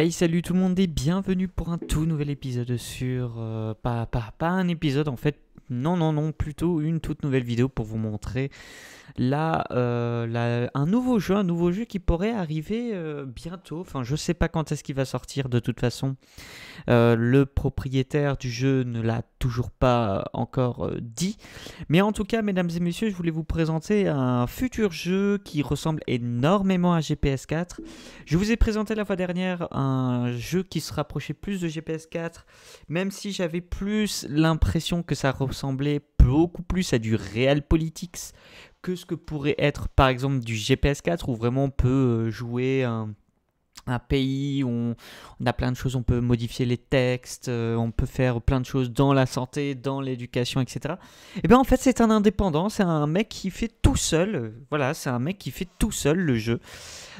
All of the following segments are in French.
Hey salut tout le monde et bienvenue pour un tout nouvel épisode sur... Euh, pas, un épisode en fait, non non non, plutôt une toute nouvelle vidéo pour vous montrer là, euh, là un nouveau jeu, un nouveau jeu qui pourrait arriver euh, bientôt, enfin je sais pas quand est-ce qu'il va sortir de toute façon. le propriétaire du jeu ne l'a toujours pas euh, encore euh, dit. Mais en tout cas, mesdames et messieurs, je voulais vous présenter un futur jeu qui ressemble énormément à GPS 4. Je vous ai présenté la fois dernière un jeu qui se rapprochait plus de GPS 4, même si j'avais plus l'impression que ça ressemblait beaucoup plus à du Real Politics que ce que pourrait être par exemple du GPS 4 où vraiment on peut euh, jouer un un pays où on, a plein de choses, on peut modifier les textes, euh, on peut faire plein de choses dans la santé, dans l'éducation, etc. Et eh bien en fait c'est un indépendant, c'est un mec qui fait tout seul, euh, voilà, c'est un mec qui fait tout seul le jeu.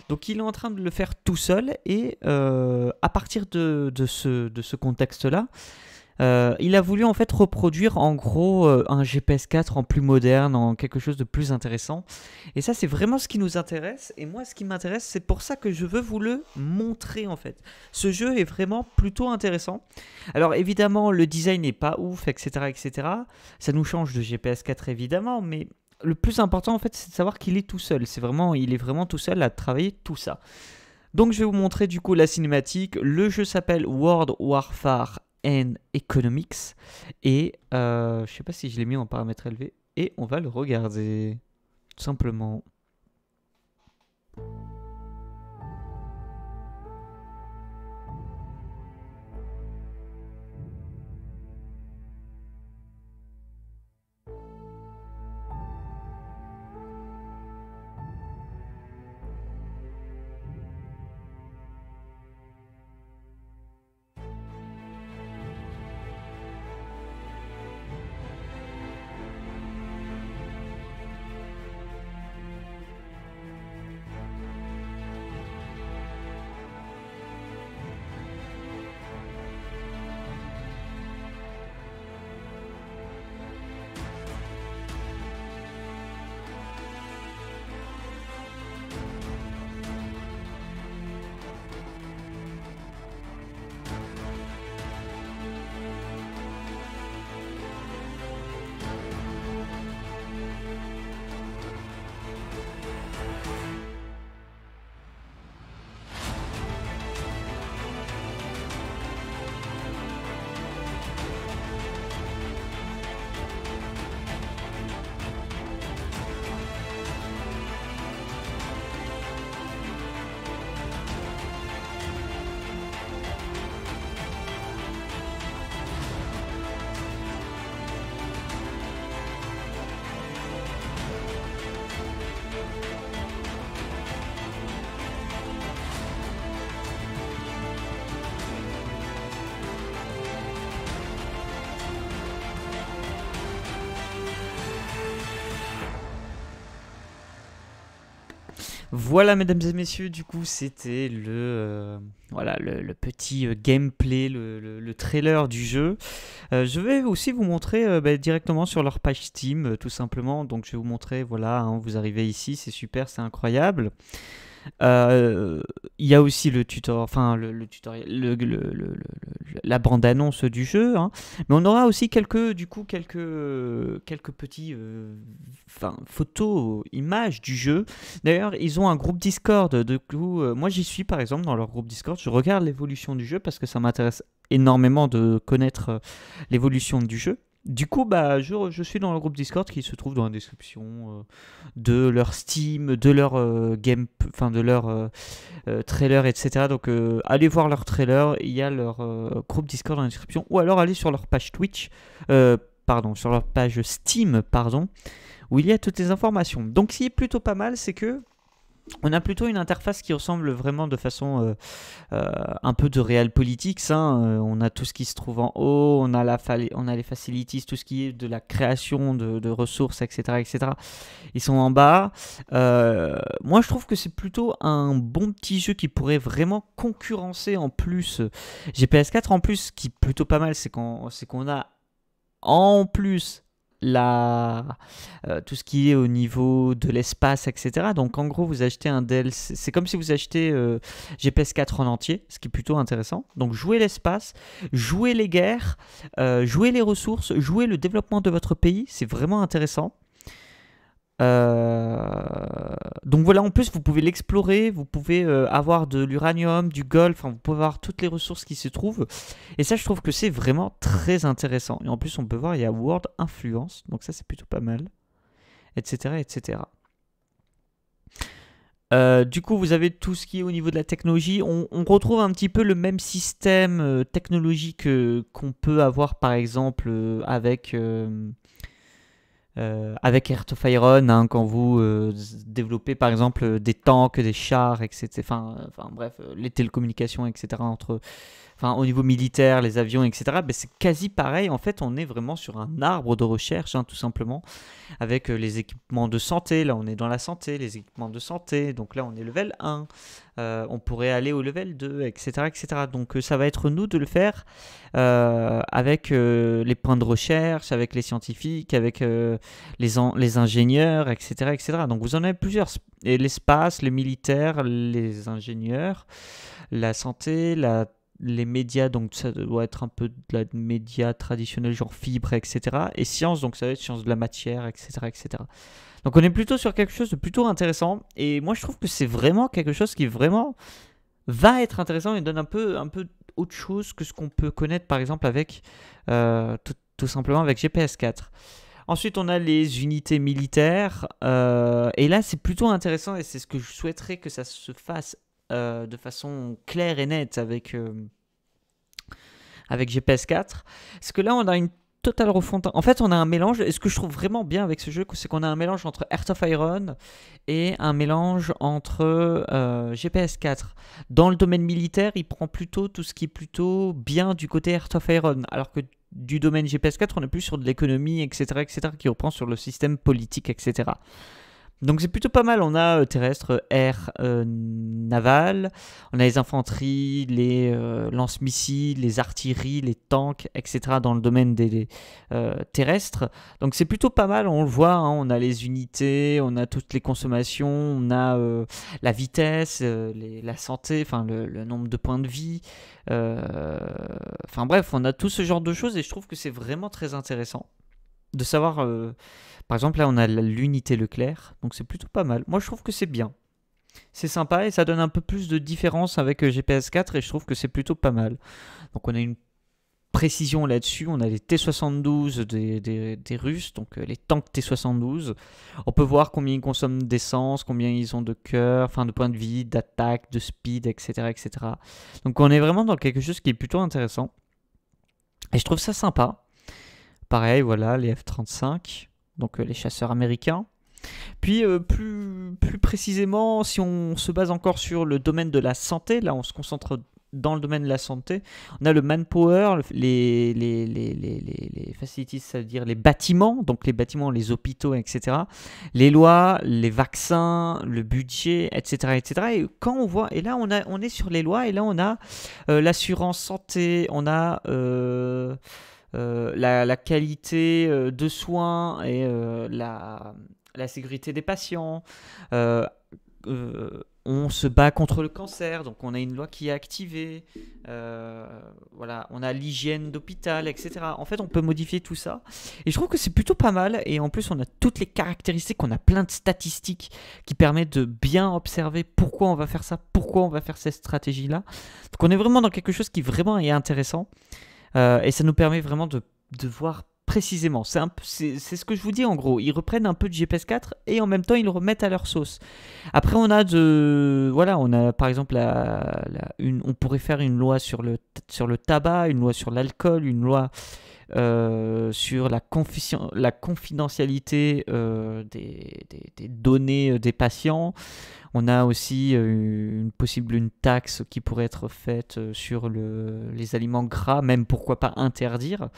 Donc il est en train de le faire tout seul et euh, à partir de, de ce, de ce contexte-là, euh, il a voulu en fait reproduire en gros euh, un GPS4 en plus moderne, en quelque chose de plus intéressant. Et ça, c'est vraiment ce qui nous intéresse. Et moi, ce qui m'intéresse, c'est pour ça que je veux vous le montrer en fait. Ce jeu est vraiment plutôt intéressant. Alors évidemment, le design n'est pas ouf, etc., etc. Ça nous change de GPS4 évidemment, mais le plus important en fait, c'est de savoir qu'il est tout seul. C'est vraiment, il est vraiment tout seul à travailler tout ça. Donc je vais vous montrer du coup la cinématique. Le jeu s'appelle World Warfare Economics. Et euh, je sais pas si je l'ai mis en paramètre élevé. Et on va le regarder. Tout simplement. Voilà, mesdames et messieurs, du coup, c'était le, euh, voilà, le, petit euh, gameplay, le, le, trailer du jeu. Euh, je vais aussi vous montrer bah, directement sur leur page Steam, tout simplement. Donc, je vais vous montrer, voilà, hein, vous arrivez ici, c'est super, c'est incroyable. Euh, il y a aussi le tutor, enfin la bande annonce du jeu. Hein. Mais on aura aussi quelques, du coup, quelques, quelques petits, euh, enfin photos, images du jeu. D'ailleurs, ils ont un groupe Discord. De euh, moi j'y suis par exemple dans leur groupe Discord. Je regarde l'évolution du jeu parce que ça m'intéresse énormément de connaître l'évolution du jeu. Du coup, bah, je, je, suis dans le groupe Discord qui se trouve dans la description euh, de leur Steam, de leur euh, game, enfin de leur euh, trailer, etc. Donc, allez voir leur trailer. Il y a leur groupe Discord dans la description, ou alors allez sur leur page Twitch, pardon, sur leur page Steam, pardon, où il y a toutes les informations. Donc, ce qui est plutôt pas mal, c'est que on a plutôt une interface qui ressemble vraiment de façon euh, euh, un peu de Realpolitics. Hein. Euh, on a tout ce qui se trouve en haut, on a, la on a les facilities, tout ce qui est de la création de, ressources, etc., etc. Ils sont en bas. moi, je trouve que c'est plutôt un bon petit jeu qui pourrait vraiment concurrencer en plus GPS4. En plus, qui est plutôt pas mal, c'est qu'on a en plus la, euh, tout ce qui est au niveau de l'espace, etc. Donc en gros, vous achetez un Dell C'est comme si vous achetez euh, GPS 4 en entier, ce qui est plutôt intéressant. Donc jouer l'espace, jouer les guerres, euh, jouer les ressources, jouer le développement de votre pays. C'est vraiment intéressant. Euh, donc voilà, en plus, vous pouvez l'explorer, vous pouvez euh, avoir de l'uranium, du golf. enfin, vous pouvez avoir toutes les ressources qui se trouvent. Et ça, je trouve que c'est vraiment très intéressant. Et en plus, on peut voir, il y a World Influence, donc ça, c'est plutôt pas mal, etc., etc. Euh, du coup, vous avez tout ce qui est au niveau de la technologie. On, retrouve un petit peu le même système technologique qu'on peut avoir, par exemple, avec euh, avec Heart of Iron, quand vous euh, développez par exemple euh, des tanks, des chars, etc. Enfin, enfin bref, les télécommunications, etc. entre enfin, au niveau militaire, les avions, etc., ben, c'est quasi pareil. En fait, on est vraiment sur un arbre de recherche, hein, tout simplement, avec euh, les équipements de santé. Là, on est dans la santé, les équipements de santé. Donc là, on est level 1. Euh, on pourrait aller au level 2, etc. etc. Donc euh, ça va être nous de le faire avec les points de recherche, avec les scientifiques, avec les, les ingénieurs, etc., etc. Donc vous en avez plusieurs. Et l'espace, les militaires, les ingénieurs, la santé, la les médias, donc ça doit être un peu de la média traditionnelle, genre fibre, etc. Et science, donc ça va être science de la matière, etc., etc. Donc on est plutôt sur quelque chose de plutôt intéressant. Et moi je trouve que c'est vraiment quelque chose qui vraiment va être intéressant et donne un peu, un peu autre chose que ce qu'on peut connaître par exemple avec euh, tout, simplement avec GPS 4. Ensuite, on a les unités militaires. Euh, et là, c'est plutôt intéressant et c'est ce que je souhaiterais que ça se fasse euh, de façon claire et nette avec, euh, avec GPS4. Parce que là, on a une totale refonte. En fait, on a un mélange, et ce que je trouve vraiment bien avec ce jeu, c'est qu'on a un mélange entre Earth of Iron et un mélange entre euh, GPS4. Dans le domaine militaire, il prend plutôt tout ce qui est plutôt bien du côté Earth of Iron, alors que du domaine GPS4, on est plus sur de l'économie, etc., etc., qui reprend sur le système politique, etc. Donc c'est plutôt pas mal. On a euh, terrestre, air, euh, naval, on a les infanteries, les euh, lance-missiles, les artilleries, les tanks, etc. dans le domaine des terrestres. Donc c'est plutôt pas mal. On le voit. Hein. on a les unités, on a toutes les consommations, on a la vitesse, la santé, enfin le, nombre de points de vie. Enfin bref, on a tout ce genre de choses et je trouve que c'est vraiment très intéressant de savoir, euh, par exemple, là on a l'unité Leclerc, donc c'est plutôt pas mal. Moi je trouve que c'est bien. C'est sympa et ça donne un peu plus de différence avec euh, GPS 4 et je trouve que c'est plutôt pas mal. Donc on a une précision là-dessus, on a les T72 des, des, Russes, donc euh, les tanks T72. On peut voir combien ils consomment d'essence, combien ils ont de cœur, enfin de points de vie, d'attaque, de speed, etc., etc. Donc on est vraiment dans quelque chose qui est plutôt intéressant. Et je trouve ça sympa. Pareil, voilà, les F-35, donc euh, les chasseurs américains. Puis euh, plus, plus, précisément, si on se base encore sur le domaine de la santé, là on se concentre dans le domaine de la santé, on a le manpower, les, les, les, les facilities, c'est-à-dire les bâtiments, donc les bâtiments, les hôpitaux, etc., les lois, les vaccins, le budget, etc., etc. Et quand on voit, et là on, a, on est sur les lois, et là on a euh, l'assurance santé, on a... Euh, la, qualité euh, de soins et euh, la, la, sécurité des patients. on se bat contre le cancer, donc on a une loi qui est activée. voilà, on a l'hygiène d'hôpital, etc. En fait, on peut modifier tout ça. Et je trouve que c'est plutôt pas mal. Et en plus, on a toutes les caractéristiques, on a plein de statistiques qui permettent de bien observer pourquoi on va faire ça, pourquoi on va faire cette stratégie-là. Donc on est vraiment dans quelque chose qui vraiment est intéressant. Euh, et ça nous permet vraiment de, voir précisément. C'est, c'est, ce que je vous dis en gros. Ils reprennent un peu de GPS4 et en même temps ils le remettent à leur sauce. Après on a de voilà on a par exemple une, on pourrait faire une loi sur le sur le tabac, une loi sur l'alcool, une loi euh, sur la, confi la confidentialité euh, des, données euh, des patients. On a aussi une possible une taxe qui pourrait être faite sur les aliments gras, même pourquoi pas interdire.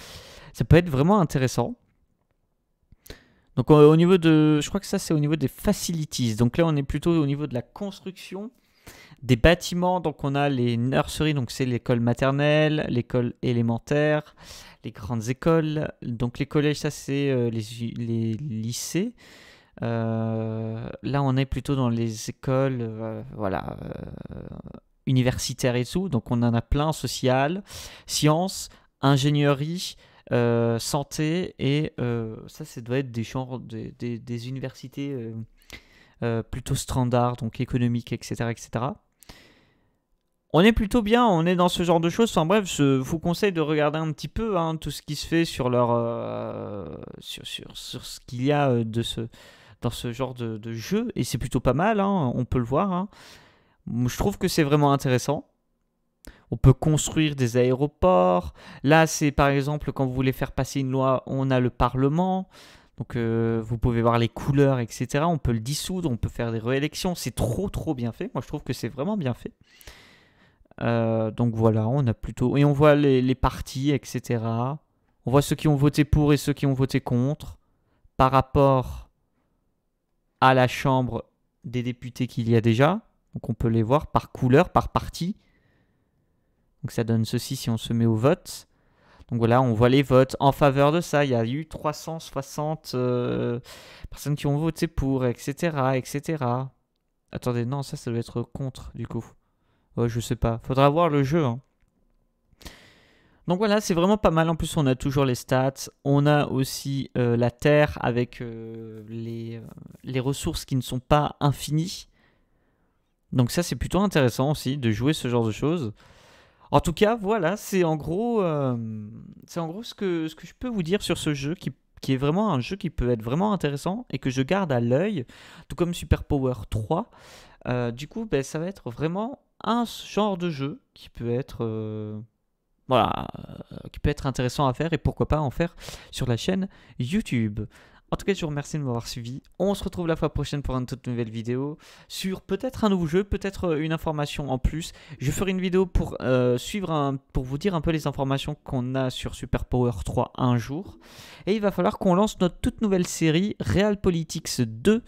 Ça peut être vraiment intéressant. Donc au niveau de, je crois que ça c'est au niveau des facilities. Donc là on est plutôt au niveau de la construction des bâtiments, donc on a les nurseries, donc c'est l'école maternelle, l'école élémentaire, les grandes écoles, donc les collèges, ça c'est euh, les, lycées. Euh, là, on est plutôt dans les écoles, euh, voilà, universitaires et tout. Donc on en a plein social, sciences, ingénierie, santé et ça, ça doit être des des, des universités euh, plutôt standard, donc économique, etc., etc. On est plutôt bien, on est dans ce genre de choses. Enfin bref, je vous conseille de regarder un petit peu hein, tout ce qui se fait sur leur, euh, sur, ce qu'il y a euh, de ce, dans ce genre de, jeu. Et c'est plutôt pas mal, hein, on peut le voir. Hein. Je trouve que c'est vraiment intéressant. On peut construire des aéroports. Là, c'est par exemple quand vous voulez faire passer une loi, on a le Parlement. Donc euh, vous pouvez voir les couleurs, etc. On peut le dissoudre, on peut faire des réélections. C'est trop trop bien fait. Moi je trouve que c'est vraiment bien fait. Euh, donc voilà, on a plutôt... Et on voit les, les partis, etc. On voit ceux qui ont voté pour et ceux qui ont voté contre. Par rapport à la Chambre des députés qu'il y a déjà. Donc on peut les voir par couleur, par parti. Donc ça donne ceci si on se met au vote. Donc voilà, on voit les votes en faveur de ça. Il y a eu 360 euh, personnes qui ont voté pour, etc., etc. Attendez, non, ça, ça doit être contre, du coup. Ouais, je sais pas. Faudra voir le jeu, hein. Donc voilà, c'est vraiment pas mal. En plus, on a toujours les stats. On a aussi euh, la Terre avec euh, les, les, ressources qui ne sont pas infinies. Donc ça, c'est plutôt intéressant aussi de jouer ce genre de choses. En tout cas, voilà, c'est en gros, euh, c'est en gros ce que, je peux vous dire sur ce jeu qui, est vraiment un jeu qui peut être vraiment intéressant et que je garde à l'œil, tout comme Super Power 3. Euh, du coup, ben, ça va être vraiment un genre de jeu qui peut être euh, voilà, qui peut être intéressant à faire et pourquoi pas en faire sur la chaîne YouTube. En tout cas, je vous remercie de m'avoir suivi. On se retrouve la fois prochaine pour une toute nouvelle vidéo sur peut-être un nouveau jeu, peut-être euh, une information en plus. Je ferai une vidéo pour, euh, suivre pour vous dire un peu les informations qu'on a sur Super Power 3 un jour. Et il va falloir qu'on lance notre toute nouvelle série Real Politics 2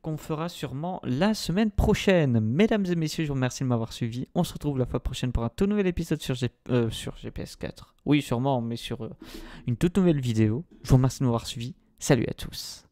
qu'on fera sûrement la semaine prochaine. Mesdames et messieurs, je vous remercie de m'avoir suivi. On se retrouve la fois prochaine pour un tout nouvel épisode sur, euh, sur GPS4. Oui, sûrement, mais sur une toute nouvelle vidéo. Je vous remercie de m'avoir suivi. Salut à tous.